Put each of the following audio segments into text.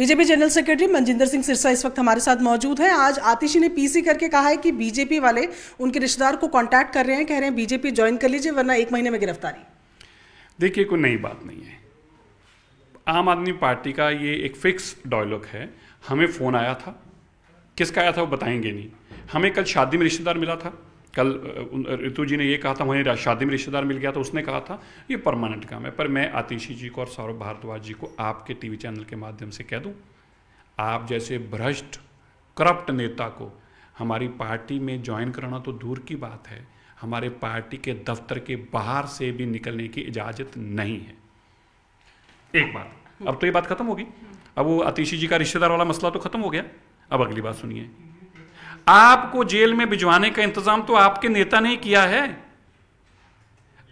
BJP general secretary Manjinder Singh Sirsa इस वक्त हमारे साथ मौजूद हैं आज आतिशी ने पीसी करके कहा है कि बीजेपी वाले उनके रिश्तेदार को कांटेक्ट कर रहे हैं कह रहे हैं बीजेपी ज्वाइन कर लीजिए वरना एक महीने में गिरफ्तारी देखिए कोई नई बात नहीं है आम आदमी पार्टी का ये एक फिक्स डायलॉग है हमें फ़ोन आया था किसका आया था वो बताएंगे नहीं हमें कल शादी में रिश्तेदार मिला था कल ऋतु जी ने ये कहा था वहीं शादी में रिश्तेदार मिल गया था उसने कहा था ये परमानेंट काम है पर मैं आतिशी जी को और सौरभ भारद्वाज जी को आपके टीवी चैनल के माध्यम से कह दूं आप जैसे भ्रष्ट करप्ट नेता को हमारी पार्टी में ज्वाइन कराना तो दूर की बात है हमारे पार्टी के दफ्तर के बाहर से भी निकलने की इजाज़त नहीं है एक बात अब तो ये बात खत्म होगी अब वो आतिशी जी का रिश्तेदार वाला मसला तो खत्म हो गया अब अगली बात सुनिए आपको जेल में भिजवाने का इंतजाम तो आपके नेता ने किया है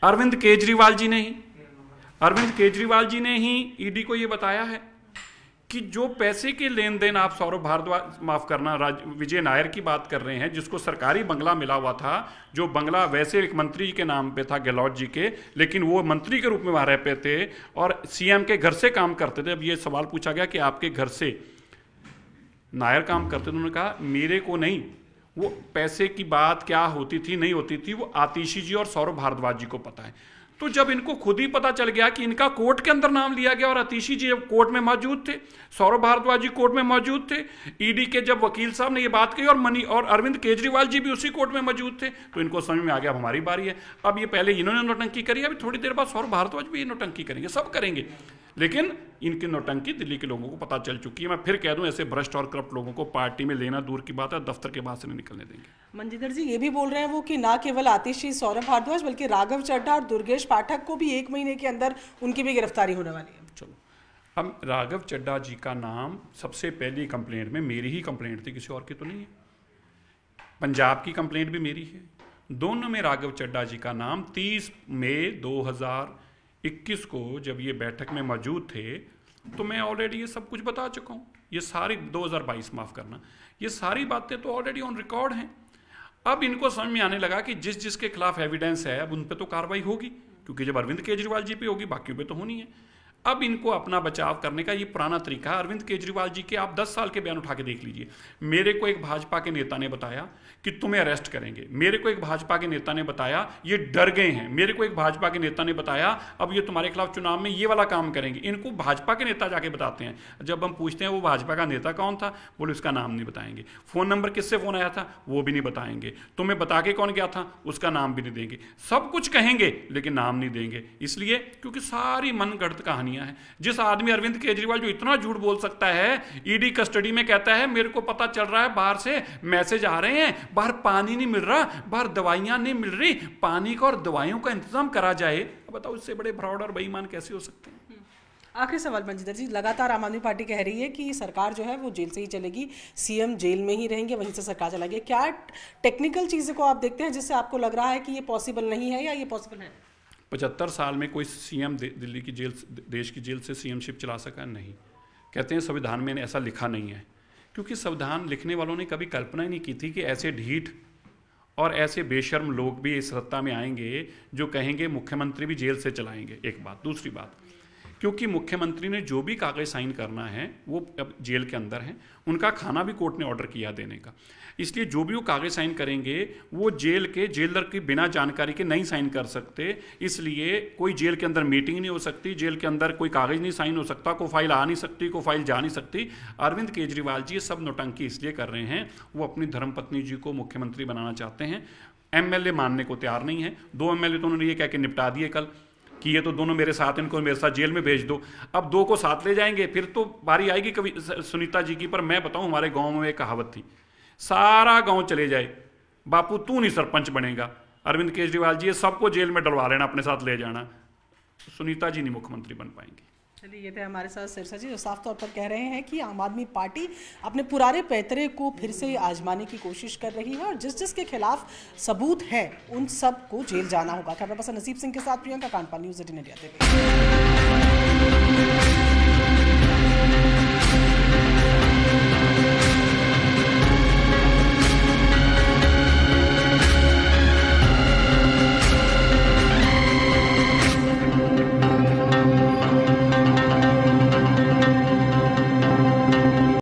अरविंद केजरीवाल जी ने ही अरविंद केजरीवाल जी ने ही ईडी e को यह बताया है कि जो पैसे के लेन देन आप सौरभ भारद्वाज माफ करना राज विजय नायर की बात कर रहे हैं जिसको सरकारी बंगला मिला हुआ था जो बंगला वैसे एक मंत्री के नाम पे था गहलोत जी के लेकिन वो मंत्री के रूप में वहाँ पे थे और सीएम के घर से काम करते थे अब ये सवाल पूछा गया कि आपके घर से नायर काम करते थे उन्होंने कहा मेरे को नहीं वो पैसे की बात क्या होती थी नहीं होती थी वो आतिशी जी और सौरभ भारद्वाज जी को पता है तो जब इनको खुद ही पता चल गया कि इनका कोर्ट के अंदर नाम लिया गया और अतिशी जी जब कोर्ट में मौजूद थे सौरभ भारद्वाज जी कोर्ट में मौजूद थे ईडी के जब वकील साहब ने ये बात कही और मनी और अरविंद केजरीवाल जी भी उसी कोर्ट में मौजूद थे तो इनको समझ में आ गया अब हमारी बारी है अब ये पहले इन्होंने नोटंकी करी अभी थोड़ी देर बाद सौरभ भारद्वाज भी ये नोटंकी करेंगे सब करेंगे लेकिन इनकी नौटंकी दिल्ली के लोगों को पता चल चुकी है मैं फिर कह दूं ऐसे भ्रष्ट और करप्ट लोगों को पार्टी में लेना दूर की बात है दफ्तर के बाहर से नहीं निकलने देंगे मंजिंदर जी ये भी बोल रहे हैं वो कि ना केवल आतिशी सौरभ भारद्वाज बल्कि राघव चड्ढा और दुर्गेश पाठक को भी एक महीने के अंदर उनकी भी गिरफ्तारी होने वाली है चलो हम राघव चड्डा जी का नाम सबसे पहली कंप्लेंट में मेरी ही कंप्लेंट थी किसी और की तो नहीं है पंजाब की कंप्लेंट भी मेरी है दोनों में राघव चड्डा जी का नाम 30 मई 2000 21 को जब ये बैठक में मौजूद थे तो मैं ऑलरेडी ये सब कुछ बता चुका हूँ ये सारी 2022 माफ़ करना ये सारी बातें तो ऑलरेडी ऑन रिकॉर्ड हैं अब इनको समझ में आने लगा कि जिस जिसके खिलाफ एविडेंस है अब उन पर तो कार्रवाई होगी क्योंकि जब अरविंद केजरीवाल जी पे होगी बाकी पे तो होनी है अब इनको अपना बचाव करने का ये पुराना तरीका है अरविंद केजरीवाल जी के आप 10 साल के बयान उठा के देख लीजिए मेरे को एक भाजपा के नेता ने बताया कि तुम्हें अरेस्ट करेंगे मेरे को एक भाजपा के नेता ने बताया ये डर गए हैं मेरे को एक भाजपा के नेता ने बताया अब ये तुम्हारे खिलाफ चुनाव में ये वाला काम करेंगे इनको भाजपा के नेता जाके बताते हैं जब हम पूछते हैं वो भाजपा का नेता कौन था बोले उसका नाम नहीं बताएंगे फोन नंबर किससे फोन आया था वो भी नहीं बताएंगे तुम्हें बता के कौन गया था उसका नाम भी नहीं देंगे सब कुछ कहेंगे लेकिन नाम नहीं देंगे इसलिए क्योंकि सारी मनगढ़ कहानी कहानियां हैं जिस आदमी अरविंद केजरीवाल जो इतना झूठ बोल सकता है ईडी e कस्टडी में कहता है मेरे को पता चल रहा है बाहर से मैसेज आ रहे हैं बाहर पानी नहीं मिल रहा बाहर दवाइयां नहीं मिल रही पानी का और दवाइयों का इंतजाम करा जाए बताओ इससे बड़े फ्रॉड और बेईमान कैसे हो सकते हैं हम्म। आखिरी सवाल मंजिंदर जी लगातार आम आदमी पार्टी कह रही है कि सरकार जो है वो जेल से ही चलेगी सीएम जेल में ही रहेंगे वहीं से सरकार चलाएगी क्या टेक्निकल चीज़ को आप देखते हैं जिससे आपको लग रहा है कि ये पॉसिबल नहीं है या ये पॉसिबल है पचहत्तर साल में कोई सीएम दिल्ली की जेल देश की जेल से सीएमशिप चला सका नहीं कहते हैं संविधान में ऐसा लिखा नहीं है क्योंकि संविधान लिखने वालों ने कभी कल्पना ही नहीं की थी कि ऐसे ढीठ और ऐसे बेशर्म लोग भी इस सत्ता में आएंगे जो कहेंगे मुख्यमंत्री भी जेल से चलाएंगे एक बात दूसरी बात क्योंकि मुख्यमंत्री ने जो भी कागज साइन करना है वो अब जेल के अंदर हैं उनका खाना भी कोर्ट ने ऑर्डर किया देने का इसलिए जो भी वो कागज साइन करेंगे वो जेल के जेलर की बिना जानकारी के नहीं साइन कर सकते इसलिए कोई जेल के अंदर मीटिंग नहीं हो सकती जेल के अंदर कोई कागज नहीं साइन हो सकता कोई फाइल आ नहीं सकती कोई फाइल जा नहीं सकती अरविंद केजरीवाल जी ये सब नोटंकी इसलिए कर रहे हैं वो अपनी धर्मपत्नी जी को मुख्यमंत्री बनाना चाहते हैं एमएलए मानने को तैयार नहीं है दो एमएलए तो उन्होंने ये कह के निपटा दिए कल कि ये तो दोनों मेरे साथ इनको मेरे साथ जेल में भेज दो अब दो को साथ ले जाएंगे फिर तो बारी आएगी कभी सुनीता जी की पर मैं बताऊं हमारे गांव में एक कहावत थी सारा गांव चले जाए बापू तू नहीं सरपंच बनेगा अरविंद केजरीवाल जी ये सबको जेल में डलवा लेना अपने साथ ले जाना सुनीता जी नहीं मुख्यमंत्री बन पाएंगी चलिए ये थे हमारे साथ सिरसा जी जो साफ तौर पर कह रहे हैं कि आम आदमी पार्टी अपने पुराने पैतरे को फिर से आजमाने की कोशिश कर रही है और जिस जिस के खिलाफ सबूत है उन सब को जेल जाना होगा खबर पर्सन नसीब सिंह के साथ Priyanka Kanpa news eighteen India